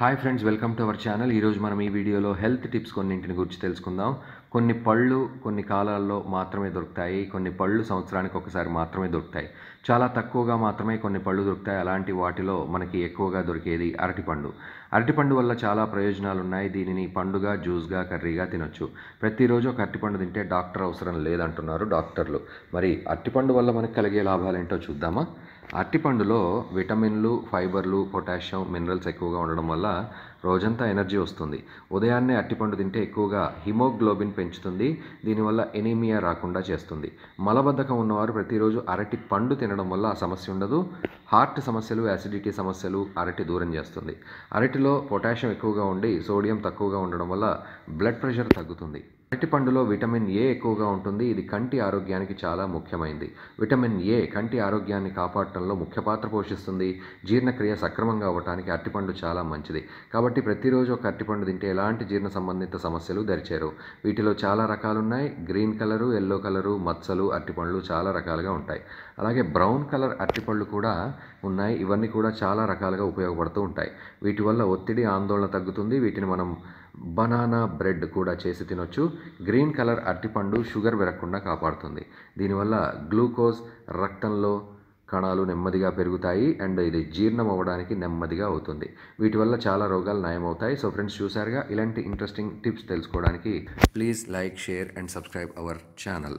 hi friends welcome to our channel ఈరోజు మనం ఈ వీడియోలో హెల్త్ టిప్స్ కొన్నింటిని గురించి తెలుసుకుందాం కొన్ని పళ్ళు కొన్ని కాలాల్లో మాత్రమే దొరుకుతాయి కొన్ని పళ్ళు సంవత్సరానికి ఒకసారి మాత్రమే దొరుకుతాయి చాలా తక్కువగా మాత్రమే కొన్ని పళ్ళు దొరుకుతాయి అలాంటి వాటిలో మనకి ఎక్కువగా దొరికేది అరటిపండు అరటిపండు వల్ల చాలా ప్రయోజనాలు ఉన్నాయి దీనిని పండుగ జ్యూస్గా కర్రీగా తినొచ్చు ప్రతిరోజు ఒక అరటిపండు తింటే డాక్టర్ అవసరం లేదంటున్నారు డాక్టర్లు మరి అరటిపండు వల్ల మనకు కలిగే లాభాలు ఏంటో చూద్దామా అరటిపండులో విటమిన్లు ఫైబర్లు పొటాషియం మినరల్స్ ఎక్కువగా ఉండడం వల్ల రోజంతా ఎనర్జీ వస్తుంది ఉదయాన్నే అరటిపండు తింటే ఎక్కువగా హిమోగ్లోబిన్ పెంచుతుంది దీనివల్ల ఎనీమియా రాకుండా చేస్తుంది మలబద్ధకం ఉన్నవారు ప్రతిరోజు అరటి పండు తినడం వల్ల ఆ సమస్య ఉండదు హార్ట్ సమస్యలు యాసిడిటీ సమస్యలు అరటి దూరం చేస్తుంది అరటిలో పొటాషియం ఎక్కువగా ఉండి సోడియం తక్కువగా ఉండడం వల్ల బ్లడ్ ప్రెషర్ తగ్గుతుంది అరటిపండులో విటమిన్ ఏ ఎక్కువగా ఉంటుంది ఇది కంటి ఆరోగ్యానికి చాలా ముఖ్యమైనది విటమిన్ ఏ కంటి ఆరోగ్యాన్ని కాపాడటంలో ముఖ్య పాత్ర పోషిస్తుంది జీర్ణక్రియ సక్రమంగా అవ్వడానికి అరటిపండు చాలా మంచిది కాబట్టి ప్రతిరోజు ఒక అరటిపండు తింటే ఎలాంటి జీర్ణ సంబంధిత సమస్యలు దరిచేరు వీటిలో చాలా రకాలున్నాయి గ్రీన్ కలరు ఎల్లో కలరు మచ్చలు అరటిపండ్లు చాలా రకాలుగా ఉంటాయి అలాగే బ్రౌన్ కలర్ అరటిపళ్ళు కూడా ఉన్నాయి ఇవన్నీ కూడా చాలా రకాలుగా ఉపయోగపడుతూ ఉంటాయి వీటి వల్ల ఒత్తిడి ఆందోళన తగ్గుతుంది వీటిని మనం బనానా బ్రెడ్ కూడా చేసి తినొచ్చు గ్రీన్ కలర్ అరటిపండు షుగర్ పెరగకుండా కాపాడుతుంది దీనివల్ల గ్లూకోజ్ రక్తంలో కణాలు నెమ్మదిగా పెరుగుతాయి అండ్ ఇది జీర్ణం అవ్వడానికి నెమ్మదిగా అవుతుంది వీటి వల్ల చాలా రోగాలు నయమవుతాయి సో ఫ్రెండ్స్ చూసారుగా ఇలాంటి ఇంట్రెస్టింగ్ టిప్స్ తెలుసుకోవడానికి please like share and subscribe our channel